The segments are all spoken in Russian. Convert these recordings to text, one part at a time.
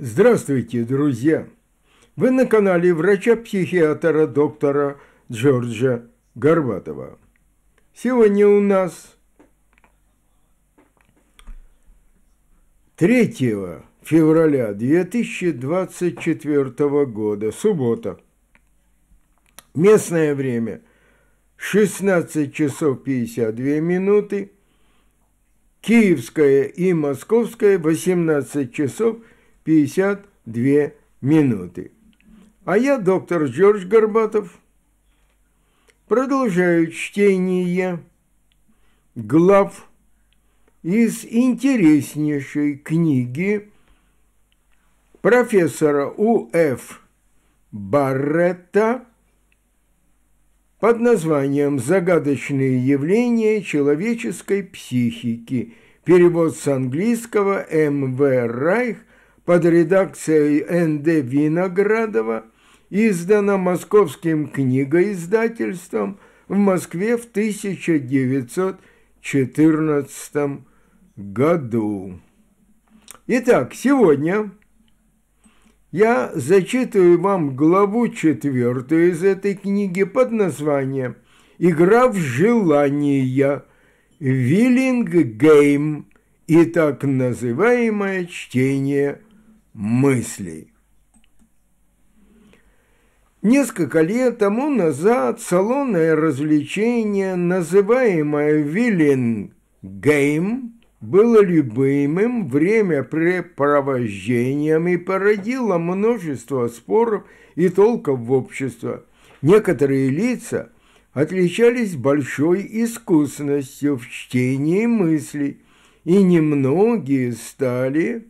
Здравствуйте, друзья! Вы на канале врача-психиатра доктора Джорджа Горбатова. Сегодня у нас 3 февраля 2024 года, суббота, местное время, 16 часов 52 минуты, киевское и московское, 18 часов 52 52 минуты. А я, доктор Джордж Горбатов, продолжаю чтение глав из интереснейшей книги профессора У.Ф. Барретта под названием «Загадочные явления человеческой психики». Перевод с английского М.В. Райх – под редакцией Н.Д. Виноградова, издана Московским книгоиздательством в Москве в 1914 году. Итак, сегодня я зачитываю вам главу четвертую из этой книги под названием «Игра в желания. Виллинггейм и так называемое чтение – мыслей. Несколько лет тому назад салонное развлечение, называемое виллинг-гейм, было любимым времяпрепровождением и породило множество споров и толков в обществе. Некоторые лица отличались большой искусностью в чтении мыслей, и немногие стали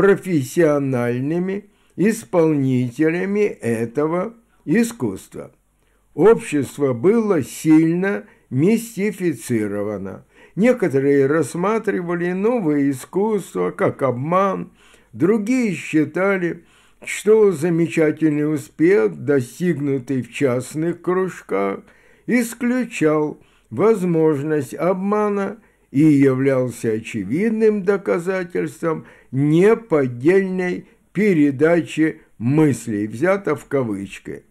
профессиональными исполнителями этого искусства. Общество было сильно мистифицировано. Некоторые рассматривали новое искусство как обман, другие считали, что замечательный успех, достигнутый в частных кружках, исключал возможность обмана и являлся очевидным доказательством неподдельной передачи мыслей, взято в кавычки,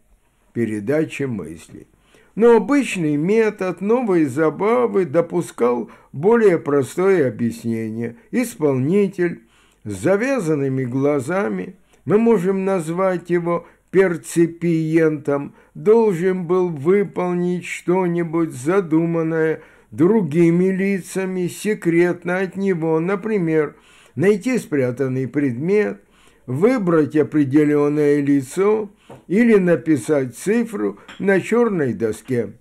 передачи мыслей. Но обычный метод новой забавы допускал более простое объяснение. Исполнитель с завязанными глазами, мы можем назвать его перцепиентом, должен был выполнить что-нибудь задуманное – другими лицами секретно от него, например, найти спрятанный предмет, выбрать определенное лицо или написать цифру на черной доске.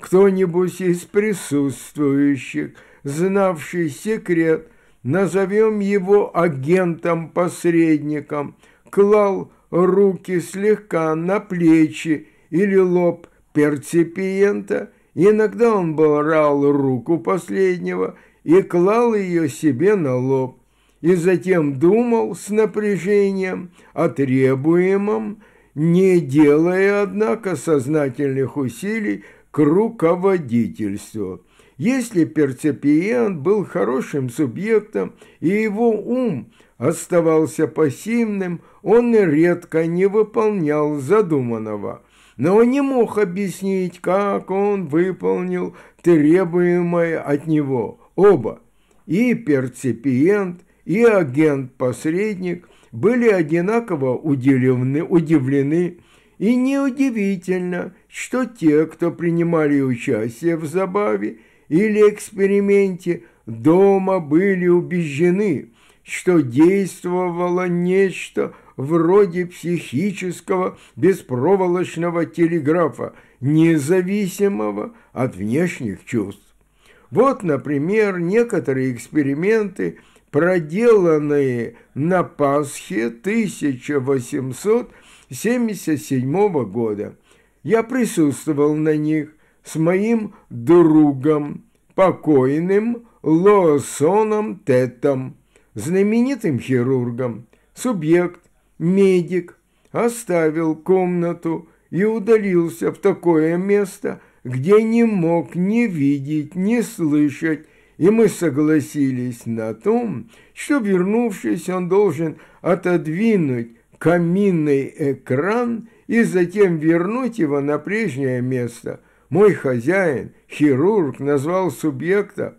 Кто-нибудь из присутствующих, знавший секрет, назовем его агентом-посредником, клал руки слегка на плечи или лоб перцепиента – Иногда он брал руку последнего и клал ее себе на лоб, и затем думал с напряжением о требуемом, не делая, однако, сознательных усилий к руководительству. Если перцепиент был хорошим субъектом и его ум оставался пассивным, он редко не выполнял задуманного – но он не мог объяснить, как он выполнил требуемое от него. Оба, и перцепиент, и агент-посредник, были одинаково удивлены, удивлены, и неудивительно, что те, кто принимали участие в забаве или эксперименте, дома были убеждены, что действовало нечто вроде психического беспроволочного телеграфа, независимого от внешних чувств. Вот, например, некоторые эксперименты, проделанные на Пасхе 1877 года. Я присутствовал на них с моим другом, покойным Лоосоном Тетом, знаменитым хирургом. Субъект медик оставил комнату и удалился в такое место, где не мог ни видеть, ни слышать, и мы согласились на том, что, вернувшись, он должен отодвинуть каминный экран и затем вернуть его на прежнее место. Мой хозяин, хирург, назвал субъекта,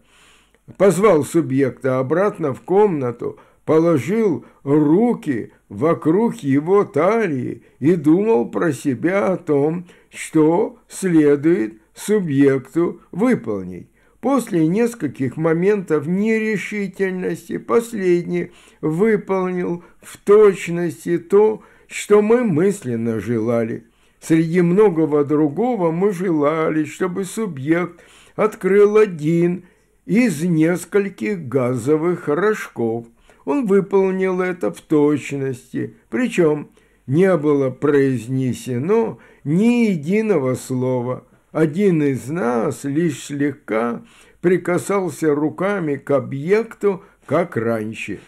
позвал субъекта обратно в комнату, положил руки вокруг его талии и думал про себя о том, что следует субъекту выполнить. После нескольких моментов нерешительности последний выполнил в точности то, что мы мысленно желали. Среди многого другого мы желали, чтобы субъект открыл один из нескольких газовых рожков, он выполнил это в точности, причем не было произнесено ни единого слова. Один из нас лишь слегка прикасался руками к объекту, как раньше.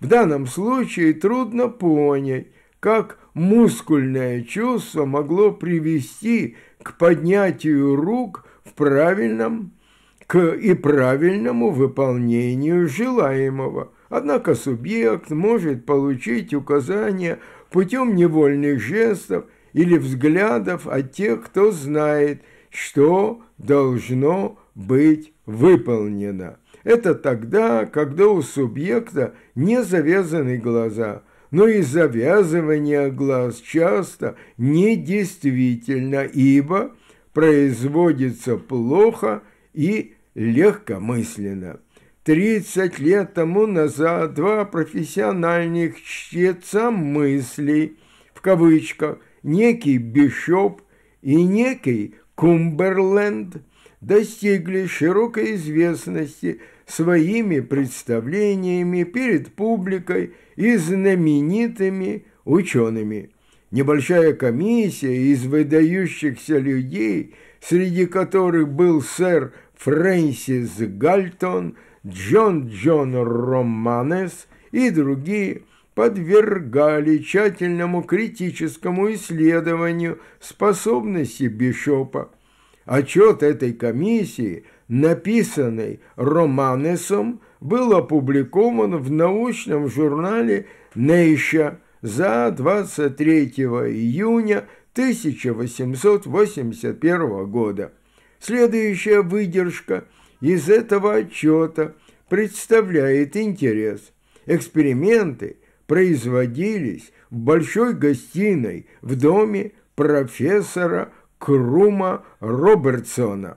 В данном случае трудно понять, как мускульное чувство могло привести к поднятию рук в правильном к и правильному выполнению желаемого – Однако субъект может получить указания путем невольных жестов или взглядов от тех, кто знает, что должно быть выполнено. Это тогда, когда у субъекта не завязаны глаза, но и завязывание глаз часто недействительно, ибо производится плохо и легкомысленно. Тридцать лет тому назад два профессиональных чтеца мыслей, в кавычках, некий Бишоп и некий Кумберленд достигли широкой известности своими представлениями перед публикой и знаменитыми учеными. Небольшая комиссия из выдающихся людей, среди которых был сэр Фрэнсис Гальтон – Джон Джон Романес и другие подвергали тщательному критическому исследованию способности Бишопа. Отчет этой комиссии, написанный Романесом, был опубликован в научном журнале «Нейша» за 23 июня 1881 года. Следующая выдержка – из этого отчета представляет интерес. Эксперименты производились в большой гостиной в доме профессора Крума Робертсона.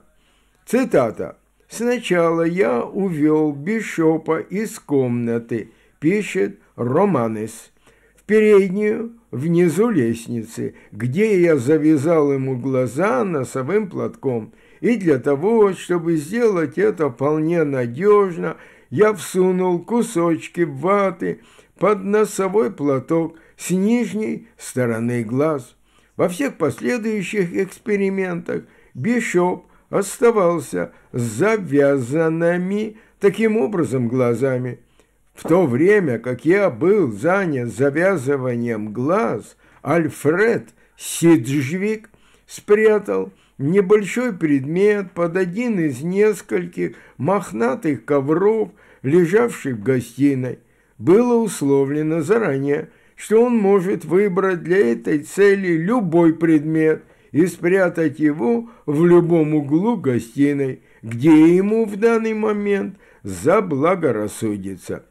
Цитата. «Сначала я увел Бишопа из комнаты», – пишет Романес, – «в переднюю, внизу лестницы, где я завязал ему глаза носовым платком». И для того, чтобы сделать это вполне надежно, я всунул кусочки ваты под носовой платок с нижней стороны глаз. Во всех последующих экспериментах Бишоп оставался с завязанными таким образом глазами. В то время, как я был занят завязыванием глаз, Альфред Сиджвик спрятал небольшой предмет под один из нескольких мохнатых ковров, лежавших в гостиной. Было условлено заранее, что он может выбрать для этой цели любой предмет и спрятать его в любом углу гостиной, где ему в данный момент заблагорассудится.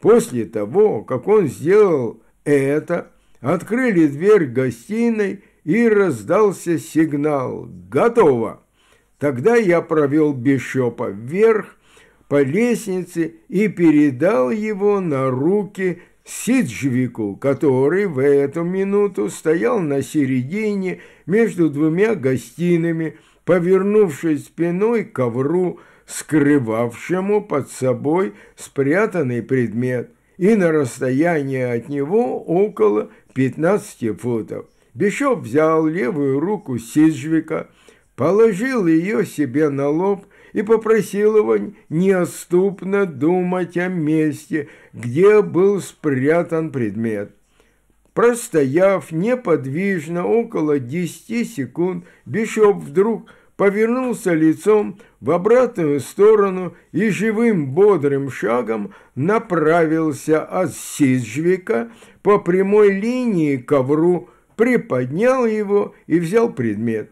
После того, как он сделал это, открыли дверь гостиной и раздался сигнал «Готово!». Тогда я провел Бишопа вверх по лестнице и передал его на руки Сиджвику, который в эту минуту стоял на середине между двумя гостинами, повернувшись спиной к ковру, скрывавшему под собой спрятанный предмет, и на расстоянии от него около 15 футов. Бишоп взял левую руку Сиджвика, положил ее себе на лоб и попросил его неоступно думать о месте, где был спрятан предмет. Простояв неподвижно около десяти секунд, Бишоп вдруг повернулся лицом в обратную сторону и живым бодрым шагом направился от Сиджвика по прямой линии ковру приподнял его и взял предмет.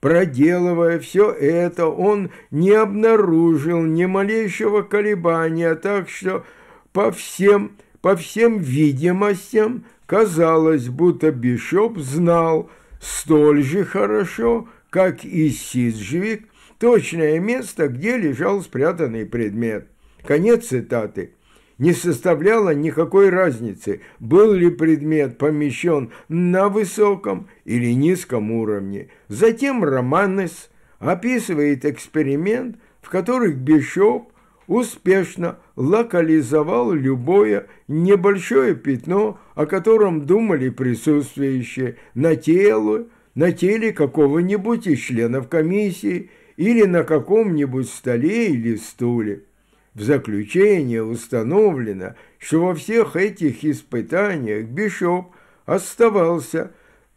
Проделывая все это, он не обнаружил ни малейшего колебания, так что по всем, по всем видимостям казалось, будто Бишоп знал столь же хорошо, как и Сиджвик, точное место, где лежал спрятанный предмет. Конец цитаты не составляло никакой разницы, был ли предмет помещен на высоком или низком уровне. Затем Романес описывает эксперимент, в которых Бишоп успешно локализовал любое небольшое пятно, о котором думали присутствующие на теле, на теле какого-нибудь из членов комиссии или на каком-нибудь столе или стуле. В заключение установлено, что во всех этих испытаниях Бишоп оставался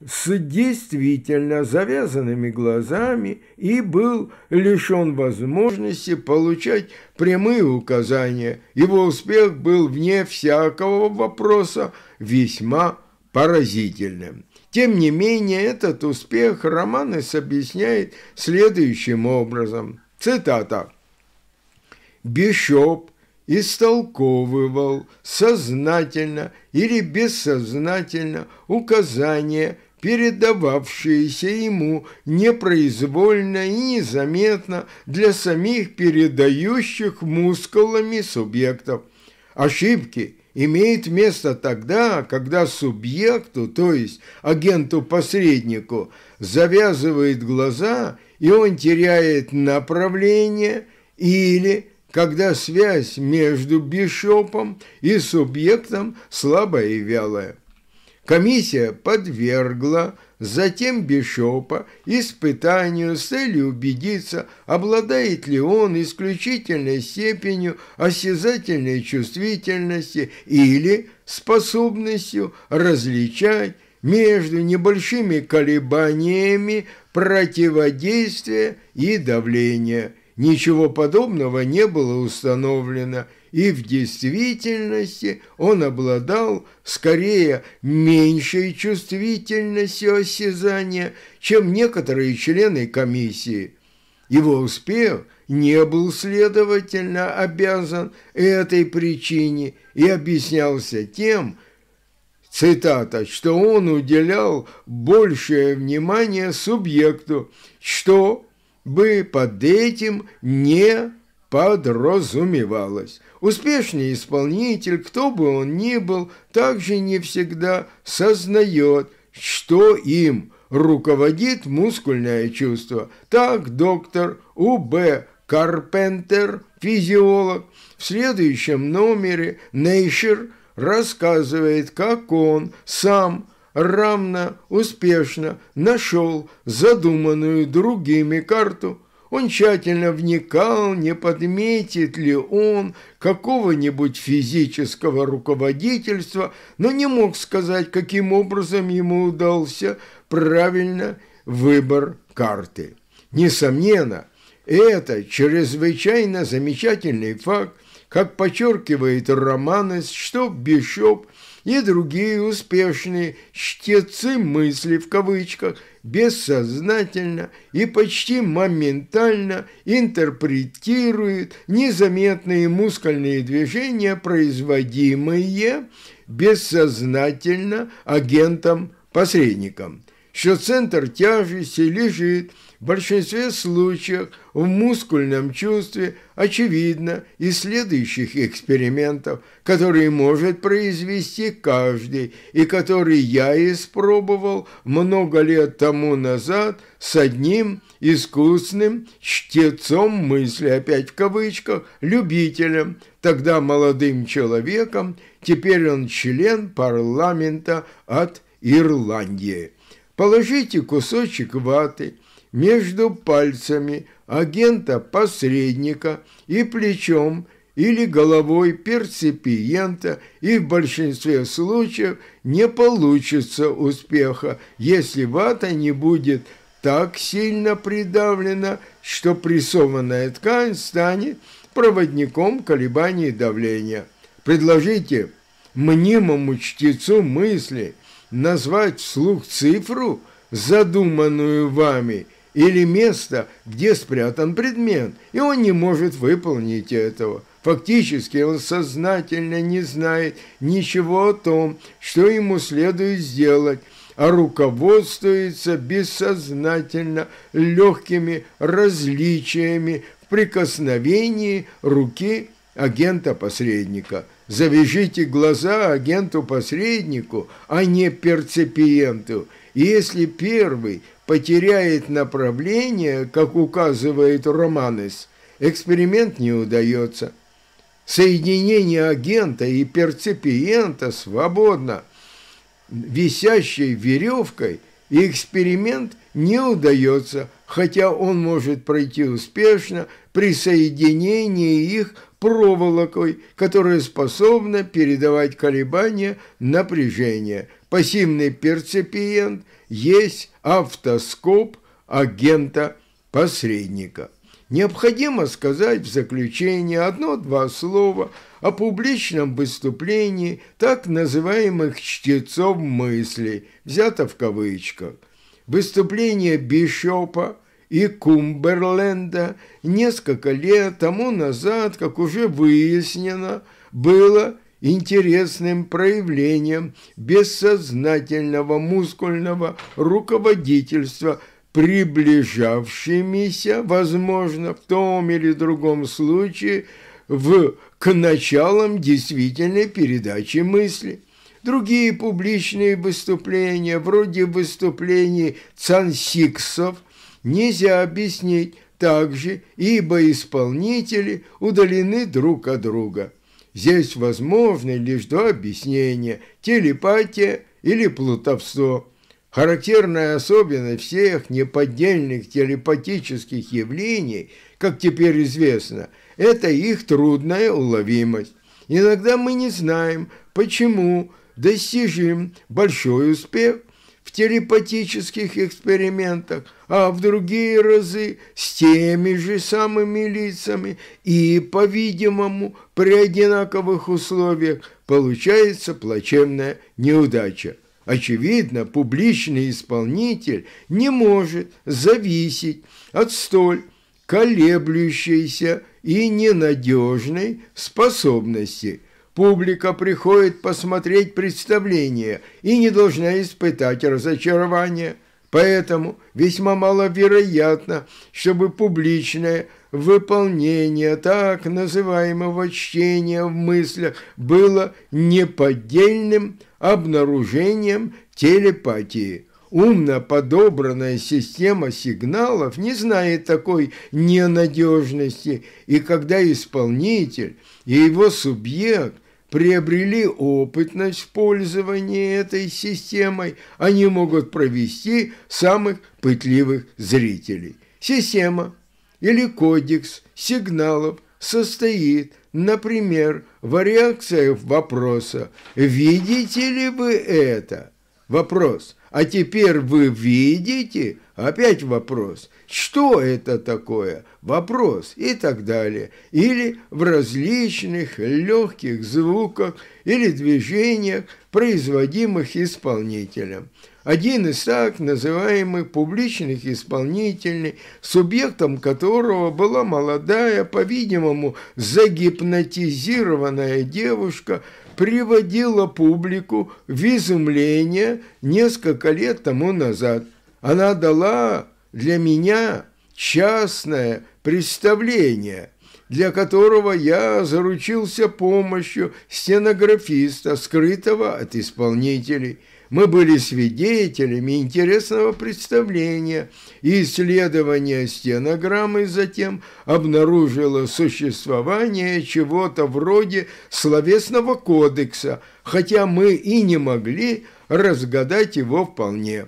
с действительно завязанными глазами и был лишен возможности получать прямые указания. Его успех был вне всякого вопроса весьма поразительным. Тем не менее, этот успех Романес объясняет следующим образом. Цитата. Бишоп истолковывал сознательно или бессознательно указания, передававшиеся ему непроизвольно и незаметно для самих передающих мускулами субъектов. Ошибки имеют место тогда, когда субъекту, то есть агенту-посреднику, завязывает глаза, и он теряет направление или когда связь между бишопом и субъектом слабая и вялая. Комиссия подвергла затем Бишопа испытанию с целью убедиться, обладает ли он исключительной степенью осязательной чувствительности или способностью различать между небольшими колебаниями противодействия и давления – ничего подобного не было установлено, и в действительности он обладал скорее меньшей чувствительностью осязания, чем некоторые члены комиссии. Его успех не был, следовательно, обязан этой причине и объяснялся тем, цитата, что он уделял большее внимание субъекту, что бы под этим не подразумевалось. Успешный исполнитель, кто бы он ни был, также не всегда сознает, что им руководит мускульное чувство. Так доктор У.Б. Карпентер, физиолог, в следующем номере Nature рассказывает, как он сам – равно успешно нашел задуманную другими карту, он тщательно вникал, не подметит ли он какого-нибудь физического руководительства, но не мог сказать, каким образом ему удался правильно выбор карты. Несомненно, это чрезвычайно замечательный факт, как подчеркивает Романес, что Бишоп и другие успешные «чтецы мысли» в кавычках бессознательно и почти моментально интерпретируют незаметные мускульные движения, производимые бессознательно агентом-посредником – что центр тяжести лежит в большинстве случаев в мускульном чувстве, очевидно, из следующих экспериментов, которые может произвести каждый и которые я испробовал много лет тому назад с одним искусным чтецом мысли, опять в кавычках, любителем, тогда молодым человеком, теперь он член парламента от Ирландии. Положите кусочек ваты между пальцами агента-посредника и плечом или головой перцепиента, и в большинстве случаев не получится успеха, если вата не будет так сильно придавлена, что прессованная ткань станет проводником колебаний давления. Предложите мнимому чтецу мысли – назвать вслух цифру, задуманную вами, или место, где спрятан предмет, и он не может выполнить этого. Фактически он сознательно не знает ничего о том, что ему следует сделать, а руководствуется бессознательно легкими различиями в прикосновении руки агента-посредника – Завяжите глаза агенту-посреднику, а не перцепиенту. Если первый потеряет направление, как указывает Романес, эксперимент не удается. Соединение агента и перцепиента свободно. Висящей веревкой эксперимент не удается, хотя он может пройти успешно при соединении их проволокой, которая способна передавать колебания напряжения. Пассивный перцепиент есть автоскоп агента-посредника. Необходимо сказать в заключение одно-два слова о публичном выступлении так называемых «чтецов мыслей», взято в кавычках. Выступление Бишопа – и Кумберленда несколько лет тому назад, как уже выяснено, было интересным проявлением бессознательного мускульного руководительства, приближавшимися, возможно, в том или другом случае, в, к началам действительной передачи мысли. Другие публичные выступления, вроде выступлений цансиксов, нельзя объяснить также, ибо исполнители удалены друг от друга. Здесь возможны лишь два объяснения – телепатия или плутовство. Характерная особенность всех неподдельных телепатических явлений, как теперь известно, это их трудная уловимость. Иногда мы не знаем, почему достижим большой успех, в телепатических экспериментах, а в другие разы с теми же самыми лицами и, по-видимому, при одинаковых условиях получается плачевная неудача. Очевидно, публичный исполнитель не может зависеть от столь колеблющейся и ненадежной способности – Публика приходит посмотреть представление и не должна испытать разочарование. Поэтому весьма маловероятно, чтобы публичное выполнение так называемого чтения в мыслях было неподдельным обнаружением телепатии. Умно подобранная система сигналов не знает такой ненадежности, и когда исполнитель и его субъект приобрели опытность в пользовании этой системой, они могут провести самых пытливых зрителей. Система или кодекс сигналов состоит, например, в реакциях вопроса «Видите ли вы это?» Вопрос «А теперь вы видите?» Опять вопрос, что это такое? Вопрос и так далее. Или в различных легких звуках или движениях, производимых исполнителем. Один из так называемых публичных исполнителей, субъектом которого была молодая, по-видимому, загипнотизированная девушка, приводила публику в изумление несколько лет тому назад – она дала для меня частное представление, для которого я заручился помощью стенографиста, скрытого от исполнителей. Мы были свидетелями интересного представления, и исследование стенограммы затем обнаружило существование чего-то вроде словесного кодекса, хотя мы и не могли разгадать его вполне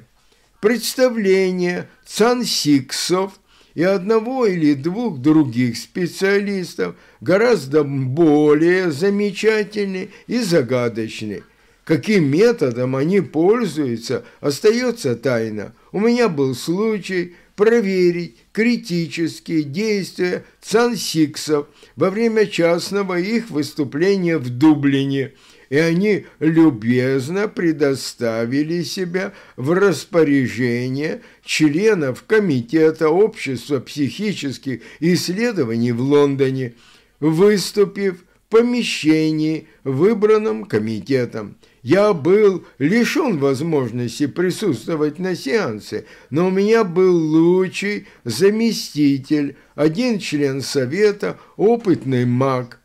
представление цансиксов и одного или двух других специалистов гораздо более замечательны и загадочны. Каким методом они пользуются, остается тайна. У меня был случай проверить критические действия цансиксов во время частного их выступления в Дублине – и они любезно предоставили себя в распоряжение членов Комитета общества психических исследований в Лондоне, выступив в помещении, выбранном комитетом. Я был лишен возможности присутствовать на сеансе, но у меня был лучший заместитель, один член совета, опытный маг,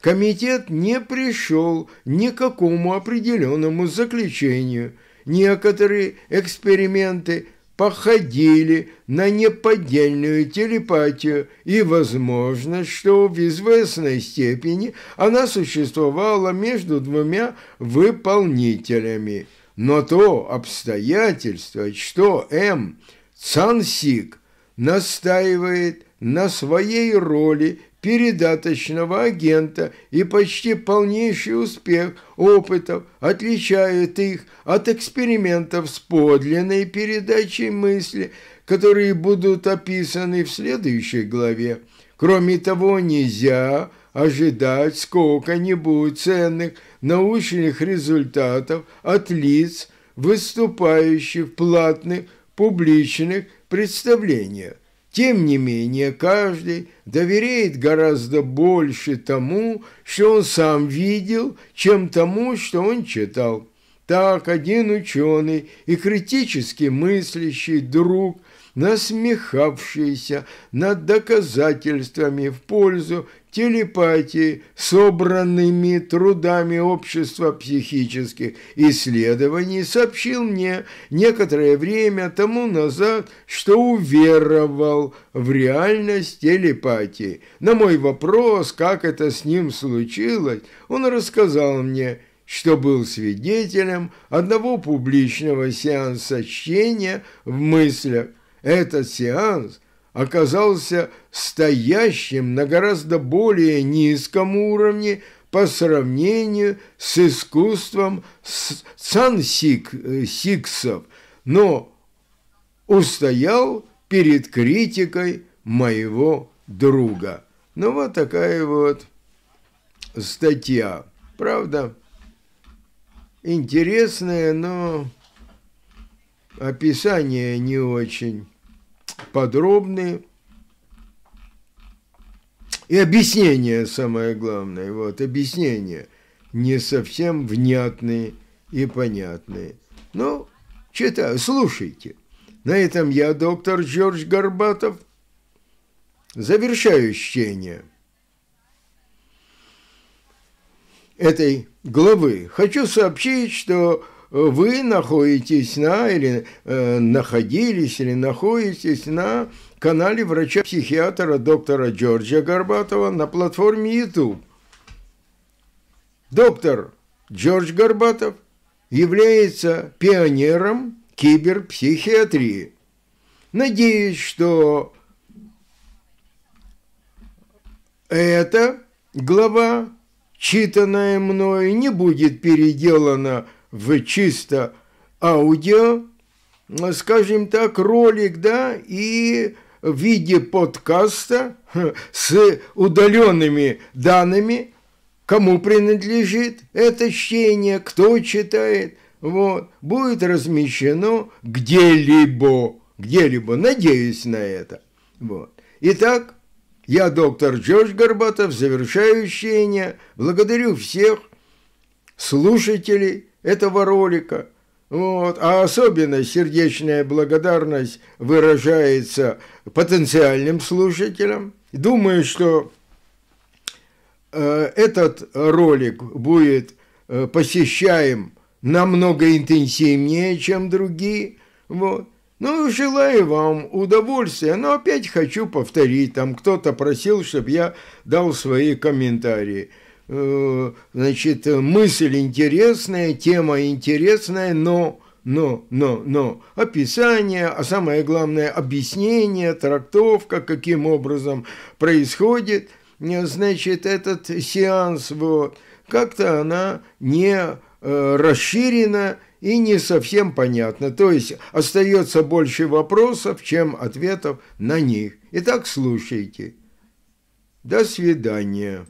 комитет не пришел ни к какому определенному заключению. Некоторые эксперименты походили на неподдельную телепатию, и возможно, что в известной степени она существовала между двумя выполнителями. Но то обстоятельство, что М. Цансик настаивает на своей роли передаточного агента и почти полнейший успех опытов отличает их от экспериментов с подлинной передачей мысли, которые будут описаны в следующей главе. Кроме того, нельзя ожидать сколько-нибудь ценных научных результатов от лиц, выступающих в платных публичных представлениях. Тем не менее, каждый доверяет гораздо больше тому, что он сам видел, чем тому, что он читал. Так один ученый и критически мыслящий друг насмехавшиеся над доказательствами в пользу телепатии, собранными трудами общества психических исследований, сообщил мне некоторое время тому назад, что уверовал в реальность телепатии. На мой вопрос, как это с ним случилось, он рассказал мне – что был свидетелем одного публичного сеанса чтения в мыслях этот сеанс оказался стоящим на гораздо более низком уровне по сравнению с искусством сансиксов, э, но устоял перед критикой моего друга. Ну вот такая вот статья, правда? Интересная, но описания не очень подробные. И объяснение самое главное, вот, объяснение не совсем внятные и понятные. Ну, читаю, слушайте. На этом я, доктор Джордж Горбатов, завершаю чтение этой главы. Хочу сообщить, что вы находитесь на или э, находились или находитесь на канале врача-психиатра доктора Джорджа Горбатова на платформе YouTube. Доктор Джордж Горбатов является пионером киберпсихиатрии. Надеюсь, что эта глава, читанная мной, не будет переделана в чисто аудио, скажем так, ролик, да, и в виде подкаста с удаленными данными, кому принадлежит это чтение, кто читает, вот, будет размещено где-либо, где-либо, надеюсь на это. Вот. Итак, я доктор Джош Горбатов, завершаю чтение, благодарю всех слушателей, этого ролика. Вот. А особенно сердечная благодарность выражается потенциальным слушателям. Думаю, что э, этот ролик будет э, посещаем намного интенсивнее, чем другие. Вот. Ну, желаю вам удовольствия, но опять хочу повторить, там кто-то просил, чтобы я дал свои комментарии. Э, значит, мысль интересная, тема интересная, но, но, но, но описание, а самое главное объяснение, трактовка, каким образом происходит, значит, этот сеанс, вот, как-то она не э, расширена и не совсем понятно. То есть остается больше вопросов, чем ответов на них. Итак, слушайте. До свидания.